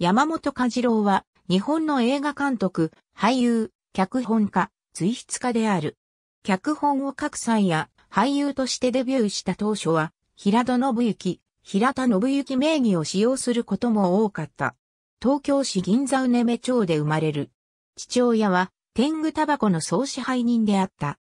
山本和次郎は、日本の映画監督、俳優、脚本家、随筆家である。脚本を書く際や、俳優としてデビューした当初は、平戸信行、平田信行名義を使用することも多かった。東京市銀座うねめ町で生まれる。父親は、天狗タバコの総支配人であった。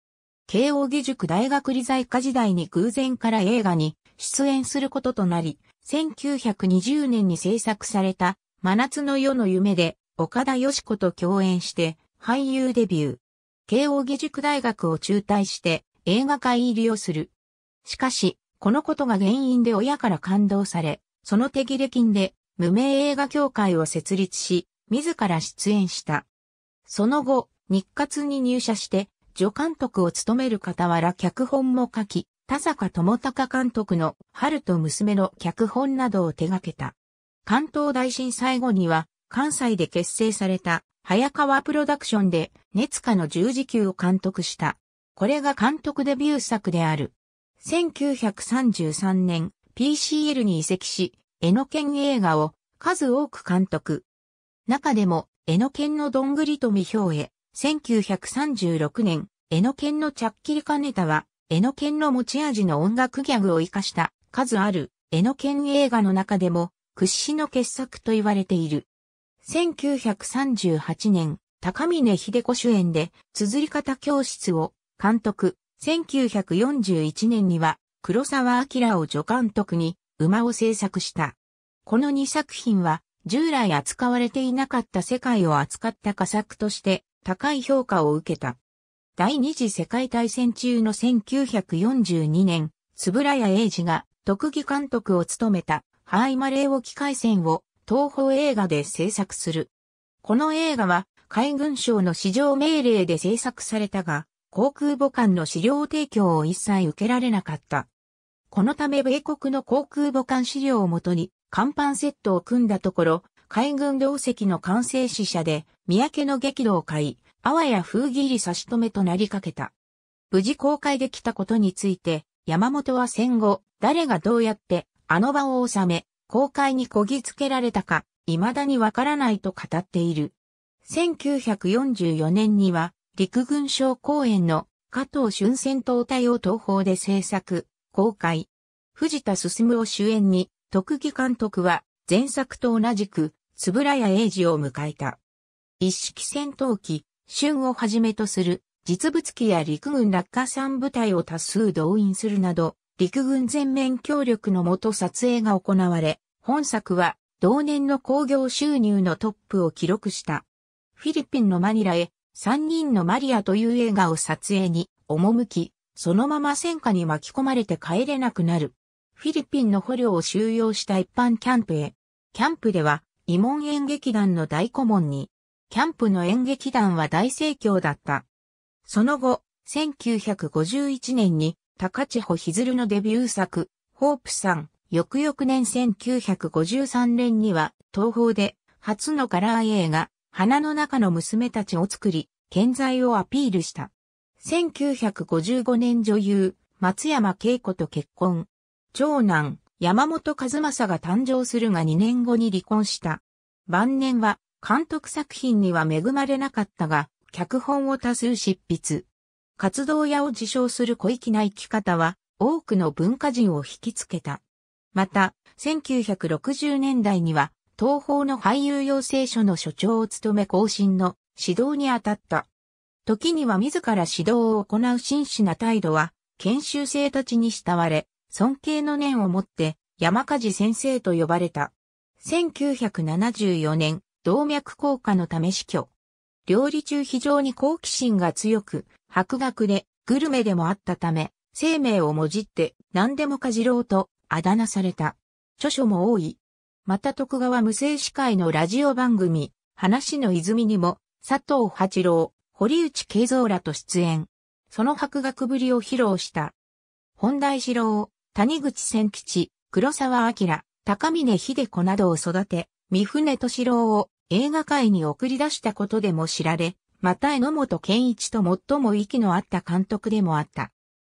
慶応義塾大学理財科時代に偶然から映画に出演することとなり、1920年に制作された真夏の夜の夢で、岡田よし子と共演して、俳優デビュー。慶応義塾大学を中退して、映画界入りをする。しかし、このことが原因で親から感動され、その手切れ金で、無名映画協会を設立し、自ら出演した。その後、日活に入社して、助監督を務める傍ら脚本も書き、田坂智隆監督の春と娘の脚本などを手掛けた。関東大震災後には、関西で結成された、早川プロダクションで、熱火の十字球を監督した。これが監督デビュー作である。1933年、PCL に移籍し、江ノ県映画を数多く監督。中でも、江ノ県のどんぐりとみひょうへ、1936年、江ノ県のちゃっきりかねたは、江ノ県の持ち味の音楽ギャグを活かした数ある江ノ県映画の中でも屈指の傑作と言われている。1938年、高峰秀子主演で、綴り方教室を監督。1941年には、黒沢明を助監督に、馬を制作した。この2作品は、従来扱われていなかった世界を扱った佳作として、高い評価を受けた。第二次世界大戦中の1942年、円谷英二が特技監督を務めたハイマレー沖海戦を東宝映画で制作する。この映画は海軍省の市場命令で制作されたが、航空母艦の資料提供を一切受けられなかった。このため米国の航空母艦資料をもとに、甲板セットを組んだところ、海軍同席の完成死者で、三宅の激怒を買い、あわや風切り差し止めとなりかけた。無事公開できたことについて、山本は戦後、誰がどうやって、あの場を収め、公開にこぎつけられたか、未だにわからないと語っている。1944年には、陸軍省公演の加藤春戦闘隊を東方で制作、公開。藤田進を主演に、特技監督は前作と同じく、円谷英二を迎えた。一式戦闘機、春をはじめとする、実物機や陸軍落下産部隊を多数動員するなど、陸軍全面協力のもと撮影が行われ、本作は同年の興行収入のトップを記録した。フィリピンのマニラへ三人のマリアという映画を撮影に赴き、そのまま戦火に巻き込まれて帰れなくなる。フィリピンの捕虜を収容した一般キャンプへ。キャンプでは、慰問演劇団の大顧問に、キャンプの演劇団は大盛況だった。その後、1951年に高千穂ひずるのデビュー作、ホープさん、翌々年1953年には、東宝で、初のカラー映画、花の中の娘たちを作り、健在をアピールした。1955年女優、松山恵子と結婚。長男、山本和正が誕生するが2年後に離婚した。晩年は、監督作品には恵まれなかったが、脚本を多数執筆。活動屋を自称する小粋な生き方は、多くの文化人を引きつけた。また、1960年代には、東方の俳優養成所の所長を務め更新の指導に当たった。時には自ら指導を行う真摯な態度は、研修生たちに慕われ、尊敬の念を持って、山梶先生と呼ばれた。1974年、動脈硬化のため死去。料理中非常に好奇心が強く、博学でグルメでもあったため、生命をもじって何でもかじろうとあだ名された。著書も多い。また徳川無政司会のラジオ番組、話の泉にも、佐藤八郎、堀内慶三らと出演。その博学ぶりを披露した。本大四郎、谷口千吉、黒沢明、高峰秀子などを育て、三船敏郎を映画界に送り出したことでも知られ、また野本健一と最も息の合った監督でもあった。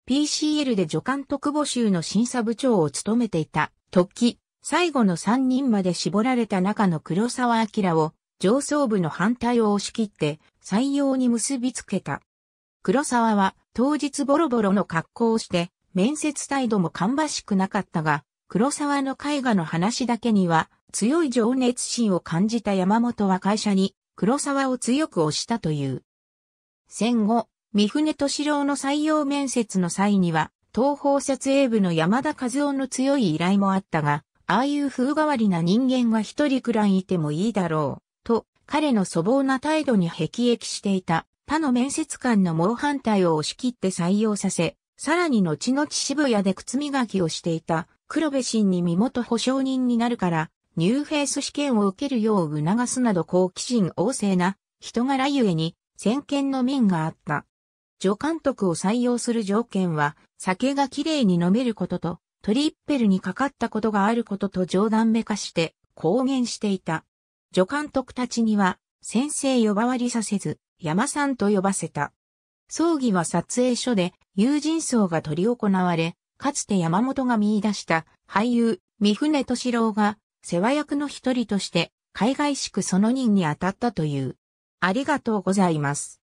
PCL で助監督募集の審査部長を務めていた、時、最後の3人まで絞られた中の黒沢明を、上層部の反対を押し切って、採用に結びつけた。黒沢は、当日ボロボロの格好をして、面接態度も芳しくなかったが、黒沢の絵画の話だけには、強い情熱心を感じた山本は会社に黒沢を強く推したという。戦後、三船敏郎の採用面接の際には、東方設営部の山田和夫の強い依頼もあったが、ああいう風変わりな人間が一人くらいいてもいいだろう、と、彼の粗暴な態度に辟易していた、他の面接官の猛反対を押し切って採用させ、さらに後々渋谷で靴磨きをしていた、黒部真に身元保証人になるから、ニューフェイス試験を受けるよう促すなど好奇心旺盛な人柄ゆえに先見の面があった。助監督を採用する条件は、酒がきれいに飲めることと、トリッペルにかかったことがあることと冗談めかして公言していた。助監督たちには、先生呼ばわりさせず、山さんと呼ばせた。葬儀は撮影所で友人葬が執り行われ、かつて山本が見出した俳優、三船敏郎が世話役の一人として、海外宿その任に当たったという。ありがとうございます。